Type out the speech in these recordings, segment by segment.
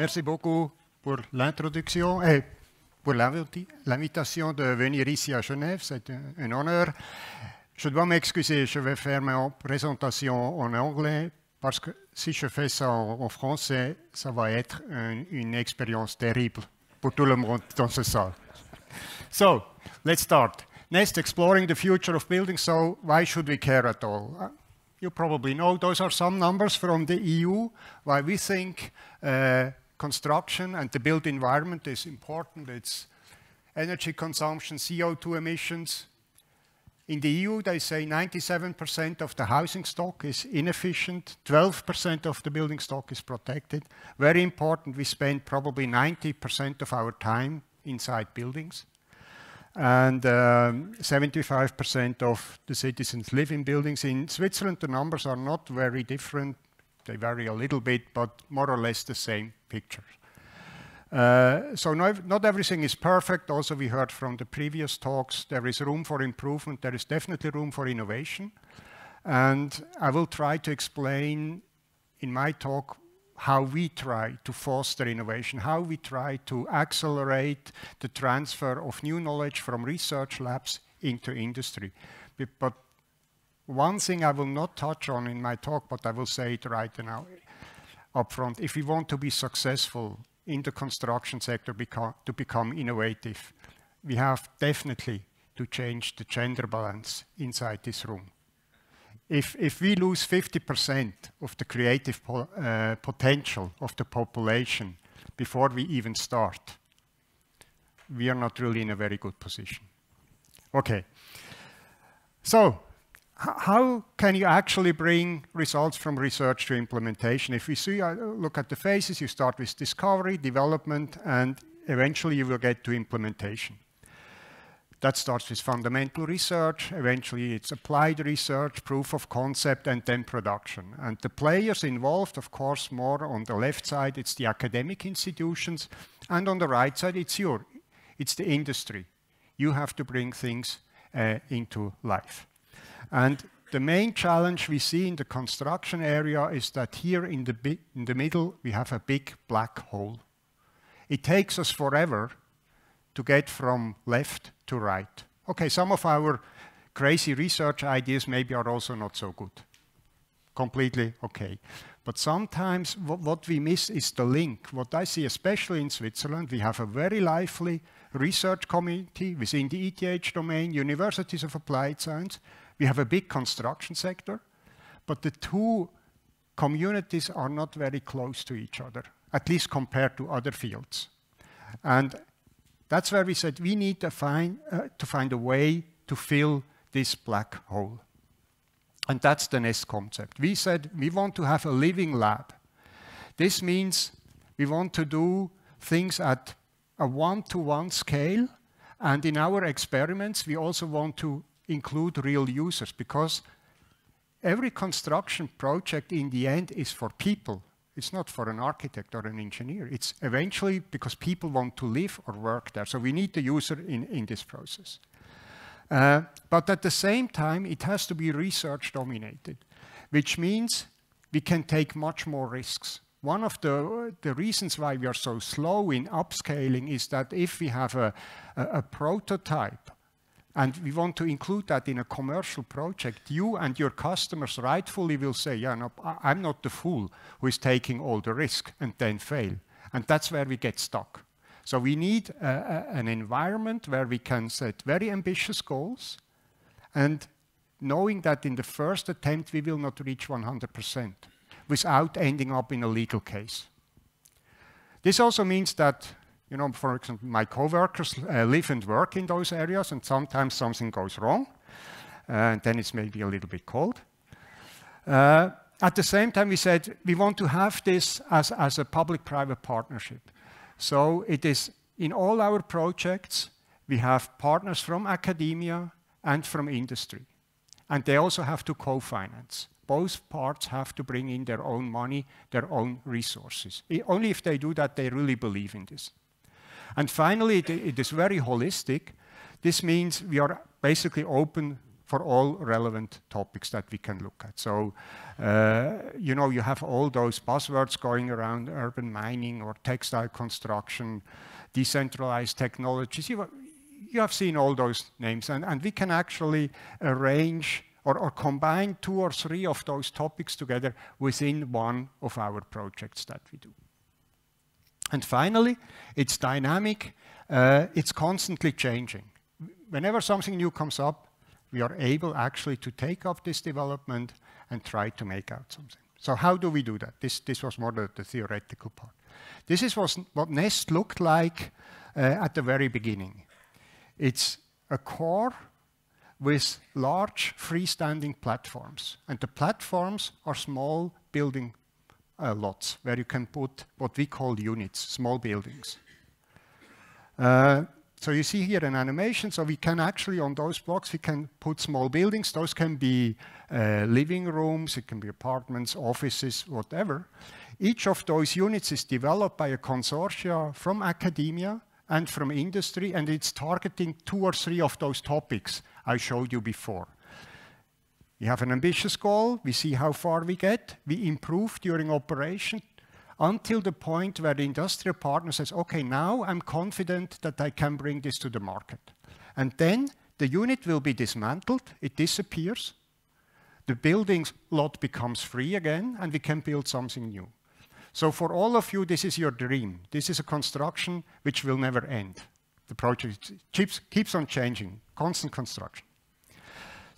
Merci beaucoup pour l'introduction et pour l'invitation de venir ici à Genève. C'est un, honneur. Je dois m'excuser, je vais faire ma présentation en anglais parce que si je fais ça en, français, ça va être une expérience terrible pour tout le monde dans ce salle. So, let's start. Next, exploring the future of buildings. So, why should we care at all? You probably know those are some numbers from the EU, why we think uh, construction and the built environment is important. It's energy consumption, CO2 emissions. In the EU, they say 97% of the housing stock is inefficient, 12% of the building stock is protected. Very important, we spend probably 90% of our time inside buildings. And 75% um, of the citizens live in buildings. In Switzerland, the numbers are not very different, they vary a little bit, but more or less the same picture. Uh, so no, not everything is perfect. Also, we heard from the previous talks, there is room for improvement. There is definitely room for innovation. And I will try to explain in my talk how we try to foster innovation, how we try to accelerate the transfer of new knowledge from research labs into industry. But one thing I will not touch on in my talk, but I will say it right now up front. If we want to be successful in the construction sector to become innovative, we have definitely to change the gender balance inside this room. If, if we lose 50% of the creative po uh, potential of the population before we even start, we are not really in a very good position. Okay. So, how can you actually bring results from research to implementation? If we see, uh, look at the phases, you start with discovery, development, and eventually you will get to implementation. That starts with fundamental research, eventually it's applied research, proof of concept, and then production. And the players involved, of course, more on the left side, it's the academic institutions, and on the right side, it's your, it's the industry. You have to bring things uh, into life. And the main challenge we see in the construction area is that here in the, in the middle, we have a big black hole. It takes us forever to get from left to right. Okay, some of our crazy research ideas maybe are also not so good. Completely okay. But sometimes what we miss is the link. What I see, especially in Switzerland, we have a very lively research community within the ETH domain, universities of applied science, we have a big construction sector, but the two communities are not very close to each other, at least compared to other fields. And that's where we said we need to find, uh, to find a way to fill this black hole. And that's the NEST concept. We said we want to have a living lab. This means we want to do things at a one-to-one -one scale. And in our experiments, we also want to include real users because every construction project in the end is for people. It's not for an architect or an engineer. It's eventually because people want to live or work there. So we need the user in, in this process. Uh, but at the same time, it has to be research dominated, which means we can take much more risks. One of the, the reasons why we are so slow in upscaling is that if we have a, a, a prototype and we want to include that in a commercial project, you and your customers rightfully will say, yeah, no, I'm not the fool who is taking all the risk and then fail. And that's where we get stuck. So we need a, a, an environment where we can set very ambitious goals and knowing that in the first attempt we will not reach 100% without ending up in a legal case. This also means that you know, for example, my coworkers uh, live and work in those areas, and sometimes something goes wrong, and then it's maybe a little bit cold. Uh, at the same time, we said we want to have this as, as a public-private partnership. So it is in all our projects, we have partners from academia and from industry. And they also have to co-finance. Both parts have to bring in their own money, their own resources. Only if they do that, they really believe in this. And finally, it, it is very holistic. This means we are basically open for all relevant topics that we can look at. So, uh, you know, you have all those buzzwords going around urban mining or textile construction, decentralized technologies. You, you have seen all those names, and, and we can actually arrange or, or, combine two or three of those topics together within one of our projects that we do. And finally, it's dynamic, uh, it's constantly changing. Whenever something new comes up, we are able actually to take up this development and try to make out something. So how do we do that? This, this was more the, the theoretical part. This is was, what Nest looked like uh, at the very beginning. It's a core with large freestanding platforms. And the platforms are small building uh, lots where you can put what we call units, small buildings. Uh, so you see here an animation, so we can actually on those blocks, we can put small buildings. Those can be uh, living rooms, it can be apartments, offices, whatever. Each of those units is developed by a consortia from academia and from industry, and it's targeting two or three of those topics I showed you before. We have an ambitious goal. We see how far we get. We improve during operation until the point where the industrial partner says, okay, now I'm confident that I can bring this to the market. And then the unit will be dismantled. It disappears. The building's lot becomes free again, and we can build something new. So for all of you, this is your dream. This is a construction which will never end. The project keeps, keeps on changing, constant construction.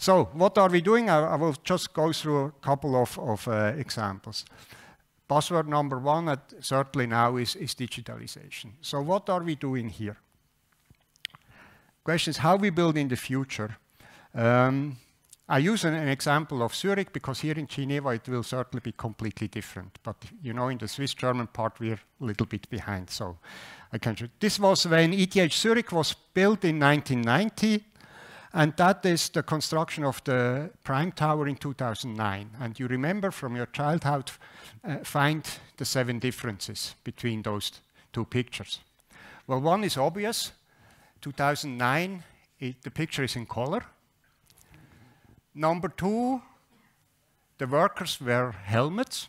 So what are we doing? I, I will just go through a couple of, of uh, examples. Password number one, at, certainly now, is, is digitalization. So what are we doing here? Question is how we build in the future. Um, I use an, an, example of Zurich because here in Geneva it will certainly be completely different. But you know, in the Swiss-German part we're a little bit behind. So I can. This was when ETH Zurich was built in 1990. And that is the construction of the Prime Tower in 2009. And you remember from your childhood, uh, find the seven differences between those two pictures. Well, one is obvious. 2009, it, the picture is in color. Number two, the workers wear helmets.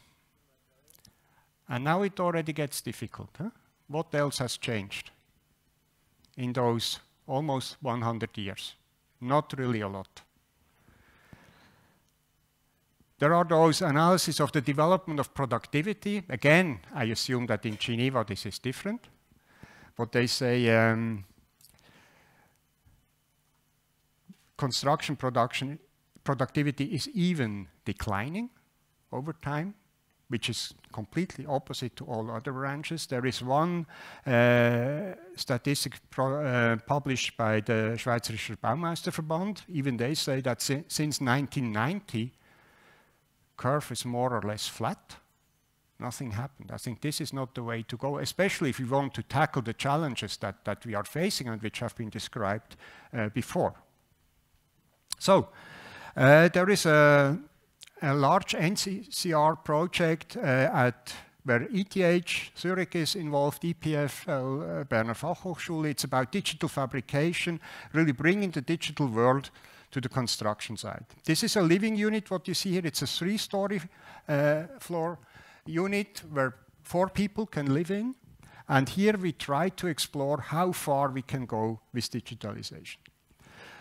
And now it already gets difficult. Huh? What else has changed in those almost 100 years? not really a lot. There are those analyses of the development of productivity. Again, I assume that in Geneva this is different. But they say um, construction production productivity is even declining over time which is completely opposite to all other branches. There is one uh, statistic pro, uh, published by the Schweizerischer Baumeisterverband. Even they say that si since 1990, curve is more or less flat. Nothing happened. I think this is not the way to go, especially if we want to tackle the challenges that, that we are facing and which have been described uh, before. So, uh, there is a a large NCCR project uh, at where ETH Zurich is involved, EPF uh, Berner Fachhochschule. It's about digital fabrication, really bringing the digital world to the construction site. This is a living unit, what you see here. It's a three-story uh, floor unit where four people can live in. And here we try to explore how far we can go with digitalization.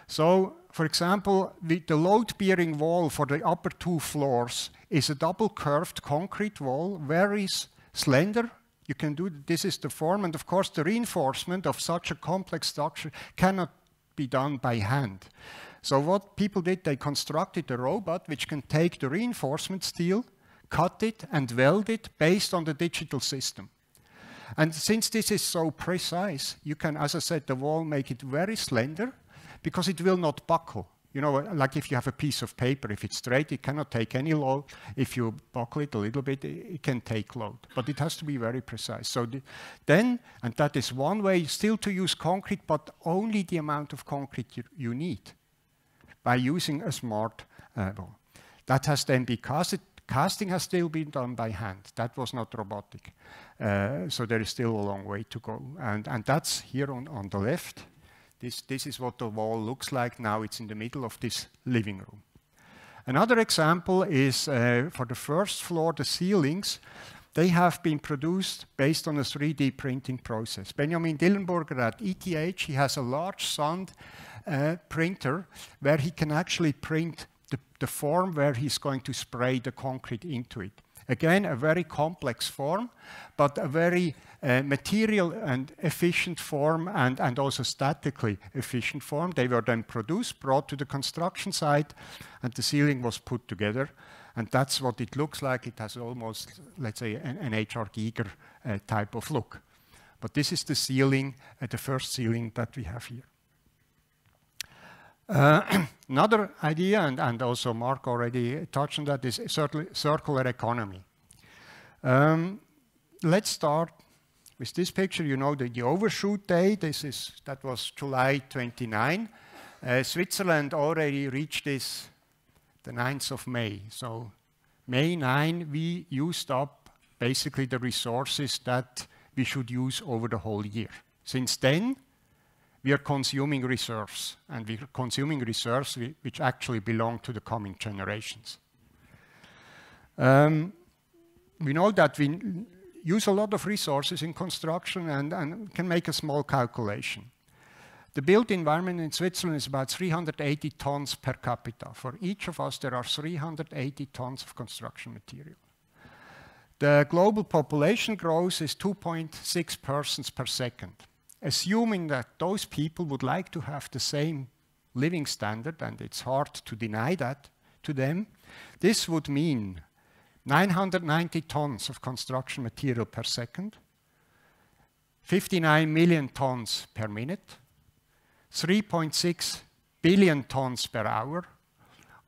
So for example, the load-bearing wall for the upper two floors is a double curved concrete wall, very slender. You can do this is the form, and of course the reinforcement of such a complex structure cannot be done by hand. So what people did, they constructed a robot which can take the reinforcement steel, cut it and weld it based on the digital system. And since this is so precise, you can, as I said, the wall make it very slender because it will not buckle. You know, like if you have a piece of paper, if it's straight, it cannot take any load. If you buckle it a little bit, it can take load. But it has to be very precise. So the, then, and that is one way still to use concrete, but only the amount of concrete you, you need by using a smart uh, That has then been casted. Casting has still been done by hand. That was not robotic. Uh, so there is still a long way to go. And, and that's here on, on the left. This, this is what the wall looks like now. It's in the middle of this living room. Another example is uh, for the first floor, the ceilings. They have been produced based on a 3D printing process. Benjamin Dillenberger at ETH, he has a large sand uh, printer where he can actually print the, the form where he's going to spray the concrete into it. Again, a very complex form, but a very uh, material and efficient form and, and also statically efficient form. They were then produced, brought to the construction site, and the ceiling was put together. And that's what it looks like. It has almost, let's say, an, an H.R. Giger uh, type of look. But this is the ceiling, uh, the first ceiling that we have here. Uh, another idea, and, and, also Mark already touched on that, is circular economy. Um, let's start with this picture, you know that the overshoot day, this is, that was July 29. Uh, Switzerland already reached this the 9th of May. So May 9, we used up basically the resources that we should use over the whole year. Since then, we are consuming reserves, and we are consuming reserves which actually belong to the coming generations. Um, we know that we use a lot of resources in construction and, and can make a small calculation. The built environment in Switzerland is about 380 tons per capita. For each of us, there are 380 tons of construction material. The global population growth is 2.6 persons per second. Assuming that those people would like to have the same living standard, and it's hard to deny that to them, this would mean 990 tons of construction material per second, 59 million tons per minute, 3.6 billion tons per hour,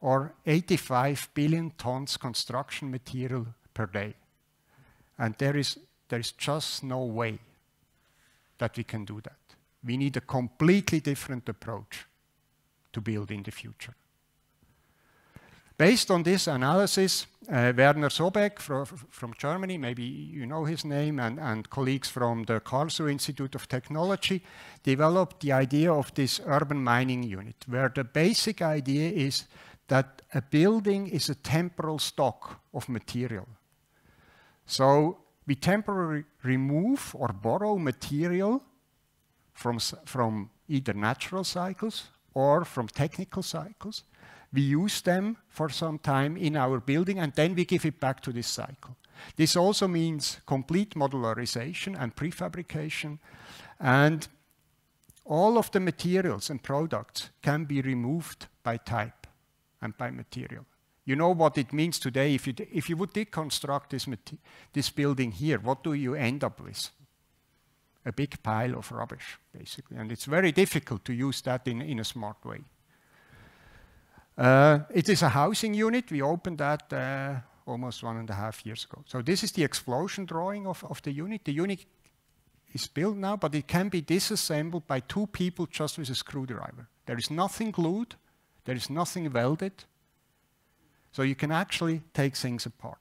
or 85 billion tons construction material per day. And there is, there is just no way that we can do that. We need a completely different approach to build in the future. Based on this analysis, uh, Werner Sobeck from Germany, maybe you know his name, and, and, colleagues from the Karlsruhe Institute of Technology developed the idea of this urban mining unit, where the basic idea is that a building is a temporal stock of material. So we temporarily remove or borrow material from, from either natural cycles or from technical cycles, we use them for some time in our building, and then we give it back to this cycle. This also means complete modularization and prefabrication, and all of the materials and products can be removed by type and by material. You know what it means today. If you, if you would deconstruct this, this building here, what do you end up with? A big pile of rubbish, basically. And it's very difficult to use that in, in a smart way. Uh, it is a housing unit. We opened that uh, almost one and a half years ago. So this is the explosion drawing of, of the unit. The unit is built now, but it can be disassembled by two people just with a screwdriver. There is nothing glued, there is nothing welded. So you can actually take things apart.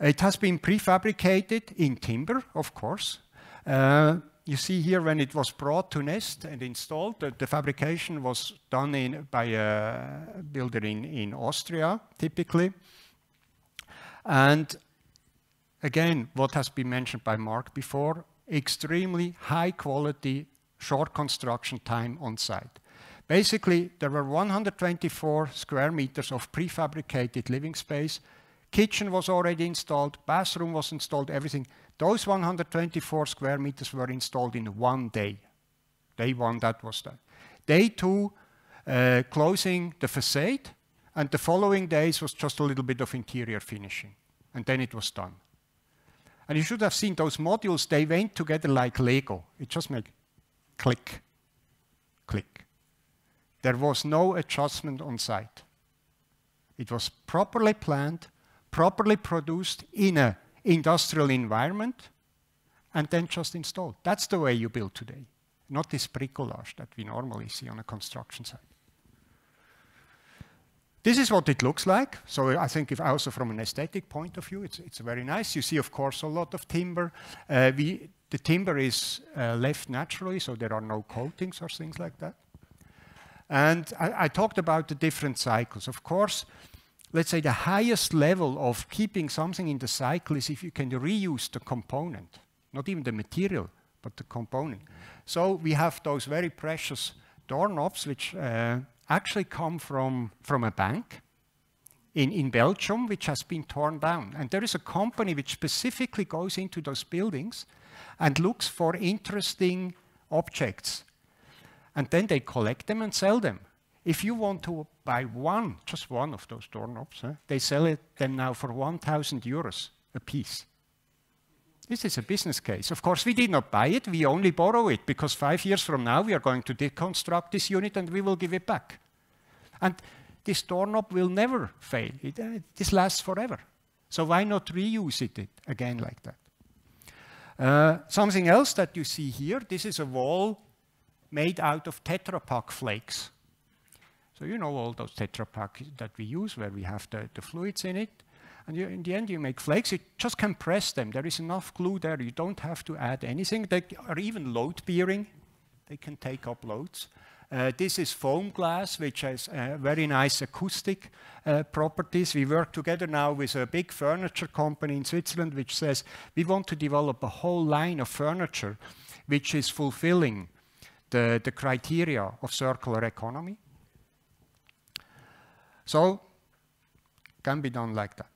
It has been prefabricated in timber, of course. Uh, you see here when it was brought to Nest and installed, the, the fabrication was done in, by a builder in, in Austria, typically. And again, what has been mentioned by Mark before, extremely high quality, short construction time on site. Basically, there were 124 square meters of prefabricated living space. Kitchen was already installed, bathroom was installed, everything. Those 124 square meters were installed in one day. Day one, that was done. Day two, uh, closing the facade, and the following days was just a little bit of interior finishing, and then it was done. And you should have seen those modules, they went together like Lego. It just made click, click. There was no adjustment on site. It was properly planned, properly produced in a industrial environment, and then just installed. That's the way you build today, not this bricolage that we normally see on a construction site. This is what it looks like. So I think if also from an aesthetic point of view, it's, it's very nice. You see, of course, a lot of timber. Uh, we, the timber is uh, left naturally, so there are no coatings or things like that. And I, I talked about the different cycles. Of course, let's say, the highest level of keeping something in the cycle is if you can reuse the component, not even the material, but the component. So we have those very precious doorknobs, which uh, actually come from, from a bank in, in Belgium, which has been torn down. And there is a company which specifically goes into those buildings and looks for interesting objects. And then they collect them and sell them. If you want to buy one, just one of those doorknobs, eh, they sell it them now for 1,000 euros a piece. This is a business case. Of course, we did not buy it, we only borrow it, because five years from now we are going to deconstruct this unit and we will give it back. And this doorknob will never fail. It, uh, this lasts forever. So why not reuse it, it again like that? Uh, something else that you see here, this is a wall made out of Tetra Pak flakes. So you know all those Tetra Pak that we use where we have the, the fluids in it. And you, in the end, you make flakes. You just compress them. There is enough glue there. You don't have to add anything. They are even load-bearing. They can take up loads. Uh, this is foam glass, which has uh, very nice acoustic uh, properties. We work together now with a big furniture company in Switzerland, which says we want to develop a whole line of furniture which is fulfilling the, the criteria of circular economy. So can be done like that.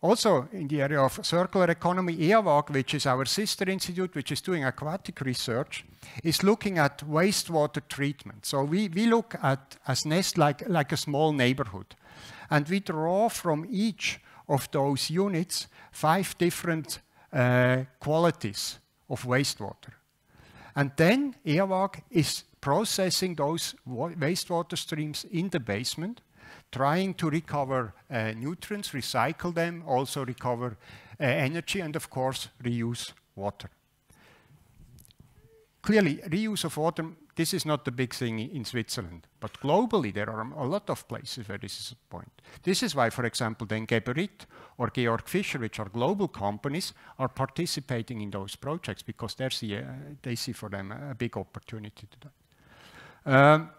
Also, in the area of circular economy, EAWAG, which is our sister institute, which is doing aquatic research, is looking at wastewater treatment. So we, we look at as nest like, like a small neighborhood. And we draw from each of those units five different uh, qualities of wastewater. And then EAWAG is processing those wastewater streams in the basement, trying to recover uh, nutrients, recycle them, also recover uh, energy, and of course, reuse water. Clearly, reuse of water this is not the big thing in Switzerland, but globally there are a lot of places where this is a point. This is why, for example, then Geberit or Georg Fischer, which are global companies, are participating in those projects because see, uh, they see for them a big opportunity do Um,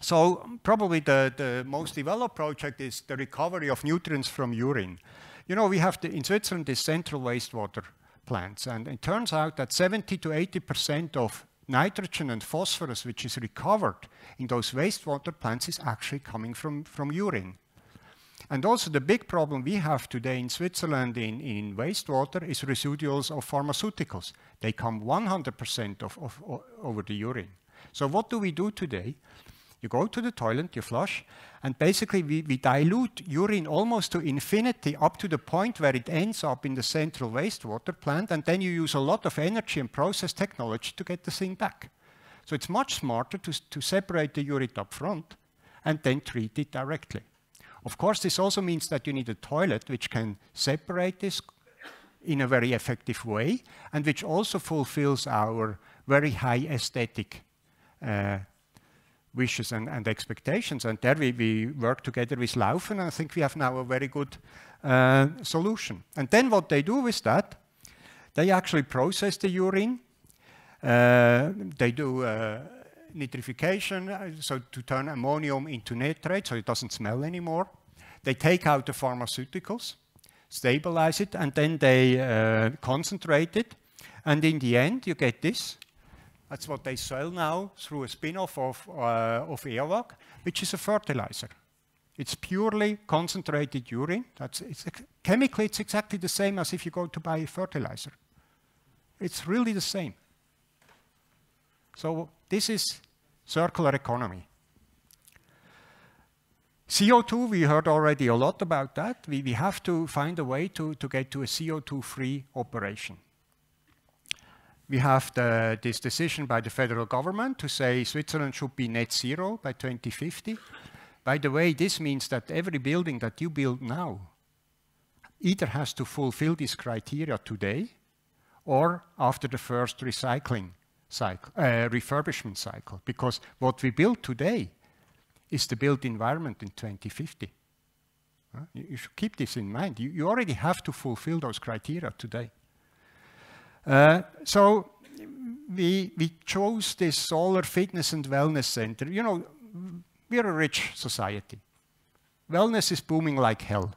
so probably the, the most developed project is the recovery of nutrients from urine. You know, we have the, in Switzerland these central wastewater plants, and it turns out that 70 to 80 percent of nitrogen and phosphorus which is recovered in those wastewater plants is actually coming from, from urine. And also the big problem we have today in Switzerland in, in wastewater is residuals of pharmaceuticals. They come 100% of, of, over the urine. So what do we do today? You go to the toilet, you flush, and basically we, we dilute urine almost to infinity up to the point where it ends up in the central wastewater plant, and then you use a lot of energy and process technology to get the thing back. So it's much smarter to, to separate the urine up front and then treat it directly. Of course, this also means that you need a toilet which can separate this in a very effective way and which also fulfills our very high aesthetic uh, wishes and, and expectations. And there we, we, work together with Laufen, and I think we have now a very good uh, solution. And then what they do with that, they actually process the urine. Uh, they do uh, nitrification, uh, so to turn ammonium into nitrate, so it doesn't smell anymore. They take out the pharmaceuticals, stabilize it, and then they uh, concentrate it. And in the end, you get this. That's what they sell now through a spin-off of, uh, of Airwag, which is a fertilizer. It's purely concentrated urine. That's, it's, chemically, it's exactly the same as if you go to buy a fertilizer. It's really the same. So this is circular economy. CO2, we heard already a lot about that. We, we have to find a way to, to get to a CO2-free operation we have the, this decision by the federal government to say Switzerland should be net zero by 2050. By the way, this means that every building that you build now either has to fulfill this criteria today or after the first recycling cycle, uh, refurbishment cycle, because what we build today is the built environment in 2050. Uh, you, you, should keep this in mind. You, you already have to fulfill those criteria today. Eh, so we, we chose this solar fitness and wellness center. You know, we're a rich society. Wellness is booming like hell,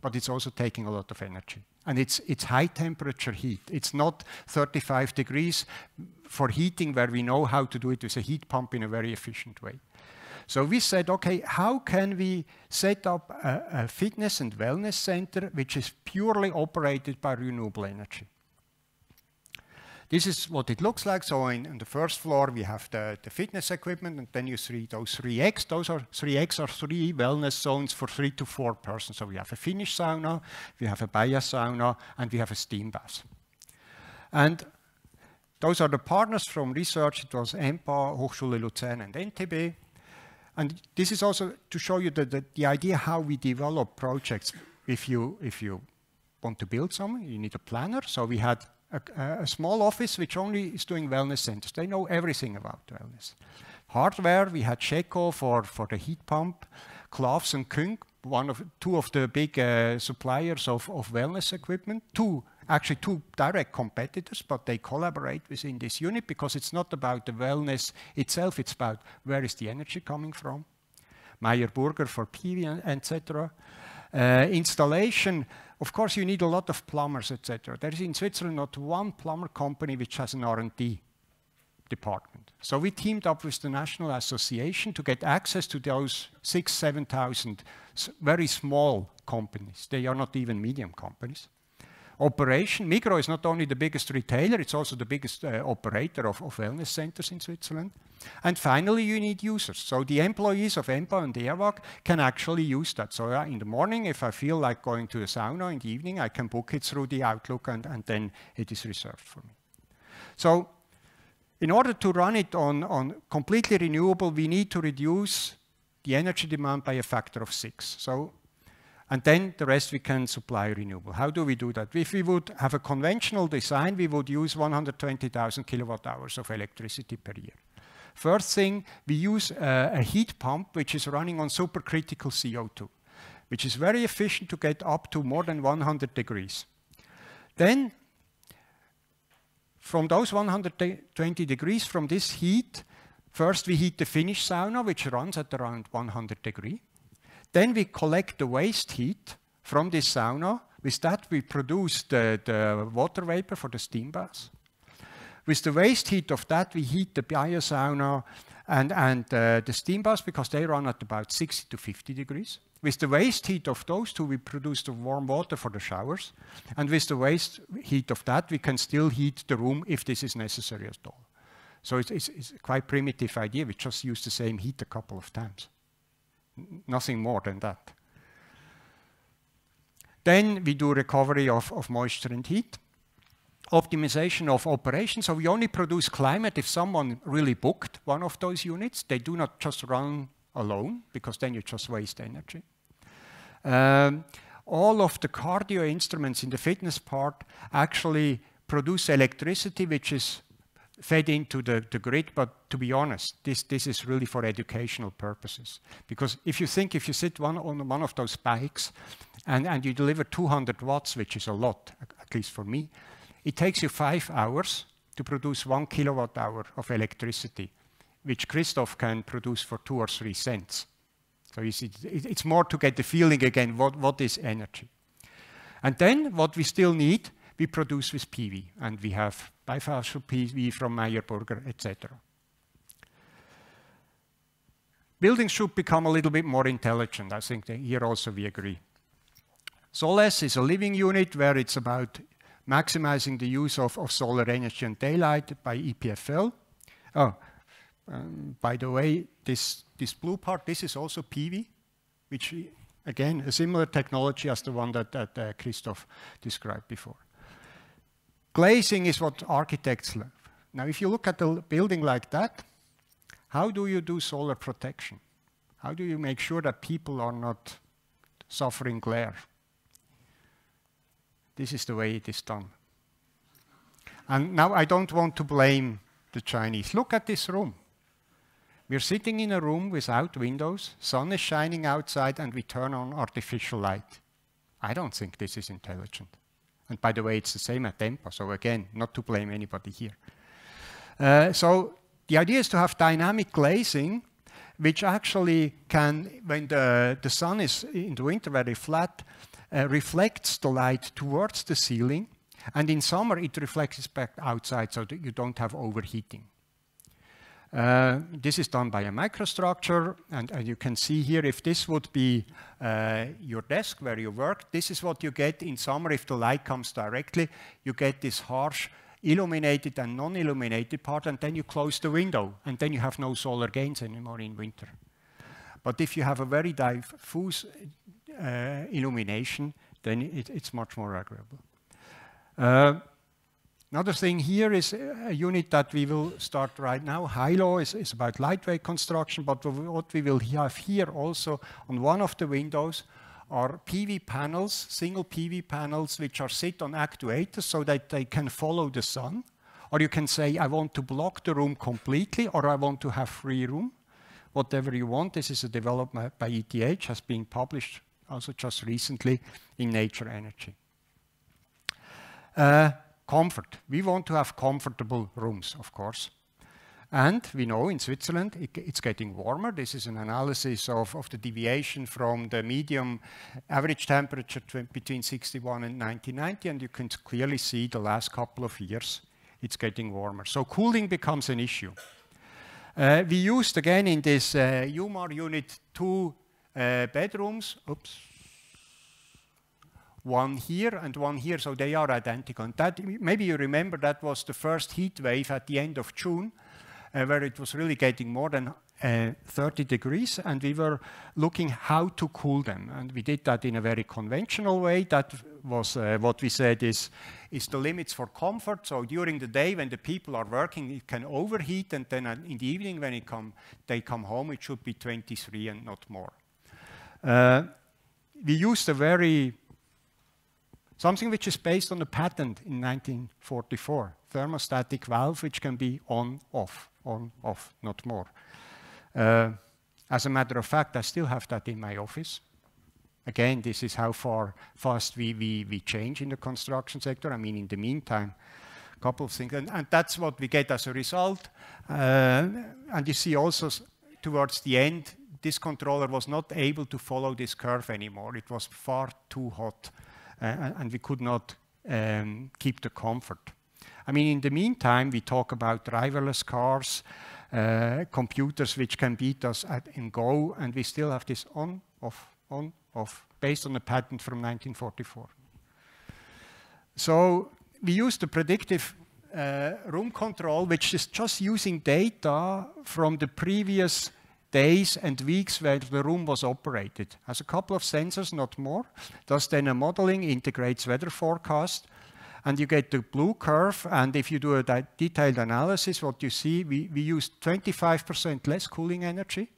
but it's also taking a lot of energy. And it's, it's high temperature heat. It's not 35 degrees for heating where we know how to do it with a heat pump in a very efficient way. So we said, okay, how can we set up a, a fitness and wellness center which is purely operated by renewable energy? This is what it looks like. So in, in the first floor, we have the, the, fitness equipment, and then you see those 3X. Those are 3X are three wellness zones for three to four persons. So we have a Finnish sauna, we have a Bayer sauna, and we have a steam bath. And those are the partners from research. It was EMPA, Hochschule Luzern, and NTB. And this is also to show you the, the, the idea how we develop projects. If you, if you want to build some, you need a planner. So we had a, a small office which only is doing wellness centers. They know everything about wellness. Hardware, we had Sheco for, for the heat pump, Clavs and Kung, one of two of the big uh, suppliers of, of wellness equipment, two actually two direct competitors, but they collaborate within this unit because it's not about the wellness itself, it's about where is the energy coming from. Meyer Burger for PV, etc. Uh, installation, of course, you need a lot of plumbers, etc. There is in Switzerland not one plumber company which has an R&D department. So we teamed up with the National Association to get access to those six, 7,000 very small companies. They are not even medium companies operation. Micro is not only the biggest retailer, it's also the biggest uh, operator of, of, wellness centers in Switzerland. And finally, you need users. So the employees of EMPA and Airwalk can actually use that. So uh, in the morning, if I feel like going to a sauna, in the evening, I can book it through the Outlook and, and then it is reserved for me. So in order to run it on, on completely renewable, we need to reduce the energy demand by a factor of six. So and then the rest we can supply renewable. How do we do that? If we would have a conventional design, we would use 120,000 kilowatt hours of electricity per year. First thing, we use uh, a heat pump which is running on supercritical CO2, which is very efficient to get up to more than 100 degrees. Then, from those 120 degrees from this heat, first we heat the Finnish sauna, which runs at around 100 degrees. Then we collect the waste heat from this sauna. With that, we produce the, the water vapor for the steam bath. With the waste heat of that, we heat the biosauna and, and uh, the steam bath because they run at about 60 to 50 degrees. With the waste heat of those two, we produce the warm water for the showers. And with the waste heat of that, we can still heat the room if this is necessary at all. So it's, it's, it's quite primitive idea. We just use the same heat a couple of times nothing more than that. Then we do recovery of, of moisture and heat optimization of operations. So we only produce climate if someone really booked one of those units. They do not just run alone because then you just waste energy. Um, all of the cardio instruments in the fitness part actually produce electricity, which is fed into the, the grid, but to be honest, this, this is really for educational purposes. Because if you think, if you sit one on one of those bikes and, and you deliver 200 watts, which is a lot, at least for me, it takes you five hours to produce one kilowatt hour of electricity, which Christoph can produce for two or three cents. So you see, it's more to get the feeling again, what, what is energy? And then what we still need we produce with PV, and we have bifacial PV from Meyer Burger, etc. Buildings should become a little bit more intelligent. I think eh, here also we agree. Solas is a living unit where it's about maximizing the use of, of solar energy and daylight by EPFL. Oh, um, by the way, this, this blue part, this is also PV, which again, a similar technology as the one that, that uh, Christoph described before. Glazing is what architects love. Now, if you look at a building like that, how do you do solar protection? How do you make sure that people are not suffering glare? This is the way it is done. And now I don't want to blame the Chinese. Look at this room. We're sitting in a room without windows, sun is shining outside, and we turn on artificial light. I don't think this is intelligent. And by the way, it's the same at tempo. so again, not to blame anybody here. Uh, so the idea is to have dynamic glazing, which actually can, when the, the sun is in the winter very flat, uh, reflects the light towards the ceiling, and in summer it reflects back outside so that you don't have overheating. Uh, this is done by a microstructure, and, and, you can see here, if this would be uh, your desk where you work, this is what you get in summer if the light comes directly. You get this harsh illuminated and non-illuminated part, and then you close the window, and then you have no solar gains anymore in winter. But if you have a very diffuse uh, illumination, then it, it's much more agreeable. Uh, Another thing here is uh, a unit that we will start right now. HILO is, is about lightweight construction, but what we will have here also on one of the windows are PV panels, single PV panels, which are sit on actuators so that they can follow the sun. Or you can say, I want to block the room completely, or I want to have free room. Whatever you want, this is a development by ETH, has been published also just recently in Nature Energy. Uh, Comfort. We want to have comfortable rooms, of course. And we know in Switzerland it, it's getting warmer. This is an analysis of, of the deviation from the medium average temperature between 61 and 1990. And you can clearly see the last couple of years it's getting warmer. So cooling becomes an issue. Uh, we used again in this uh, UMAR unit two uh, bedrooms. Oops, one here and one here, so they are identical. And that, maybe you remember that was the first heat wave at the end of June, uh, where it was really getting more than uh, 30 degrees, and we were looking how to cool them. And we did that in a very conventional way. That was uh, what we said is, is the limits for comfort. So during the day when the people are working, it can overheat, and then uh, in the evening when come, they come home, it should be 23 and not more. Uh, we used a very Something which is based on a patent in 1944, thermostatic valve which can be on, off, on, off, not more. Uh, as a matter of fact, I still have that in my office. Again, this is how far fast we, we, we change in the construction sector. I mean, in the meantime, a couple of things. And, and that's what we get as a result. Uh, and you see also towards the end, this controller was not able to follow this curve anymore. It was far too hot. Uh, and we could not um, keep the comfort. I mean, in the meantime, we talk about driverless cars, uh, computers which can beat us at, in Go, and we still have this on, off, on, off, based on a patent from 1944. So we use the predictive uh, room control, which is just using data from the previous days and weeks where the room was operated. Has a couple of sensors, not more. Does then a modeling, integrates weather forecast, and you get the blue curve. And if you do a detailed analysis, what you see, we, we use 25% less cooling energy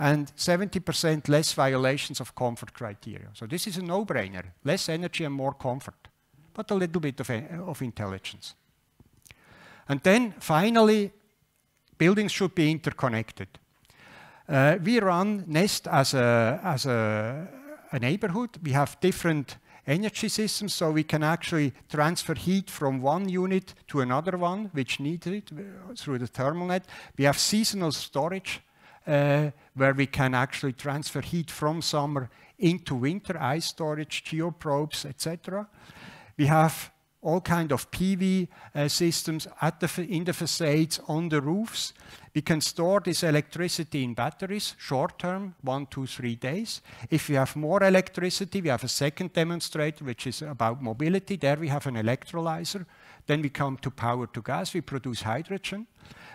and 70% less violations of comfort criteria. So this is a no-brainer, less energy and more comfort, but a little bit of, of intelligence. And then finally, buildings should be interconnected. Uh, we run Nest as a, as a, a neighborhood. We have different energy systems, so we can actually transfer heat from one unit to another one, which needs it eh, through the thermal net. We have seasonal storage, uh, where we can actually transfer heat from summer into winter, ice storage, geoprobes, etc. We have all kind of PV uh, systems at the, in the facades, on the roofs. We can store this electricity in batteries, short term, one, two, three days. If we have more electricity, we have a second demonstrator, which is about mobility. There we have an electrolyzer. Then we come to power to gas. We produce hydrogen.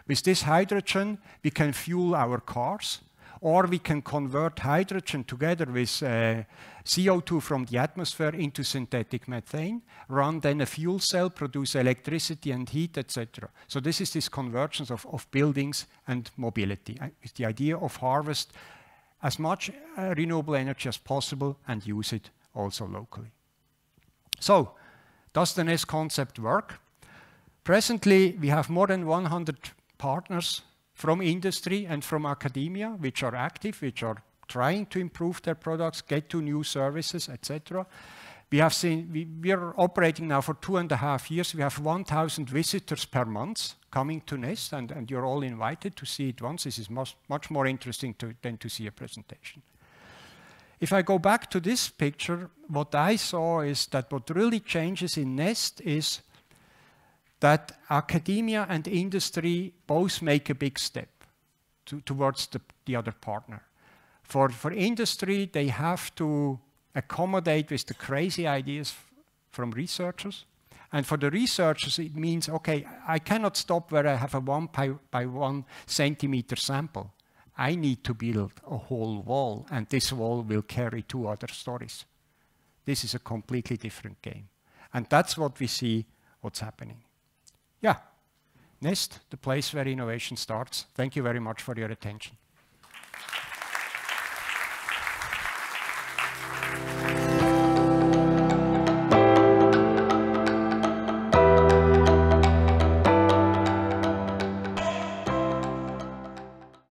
With this hydrogen, we can fuel our cars or we can convert hydrogen together with uh, CO2 from the atmosphere into synthetic methane, run then a fuel cell, produce electricity and heat, etc. So this is this convergence of, of buildings and mobility. Uh, the idea of harvest as much uh, renewable energy as possible and use it also locally. So, does the NEST concept work? Presently, we have more than 100 partners from industry and from academia, which are active, which are trying to improve their products, get to new services, etc. We have seen, we, we are operating now for two and a half years. We have 1,000 visitors per month coming to NEST, and, and you're all invited to see it once. This is much, much more interesting to, than to see a presentation. If I go back to this picture, what I saw is that what really changes in NEST is that academia and industry both make a big step to, towards the, the other partner. For, for industry, they have to accommodate with the crazy ideas from researchers. And for the researchers, it means, okay, I cannot stop where I have a one by, by one centimeter sample. I need to build a whole wall, and this wall will carry two other stories. This is a completely different game. And that's what we see what's happening yeah, nest the place where innovation starts. Thank you very much for your attention.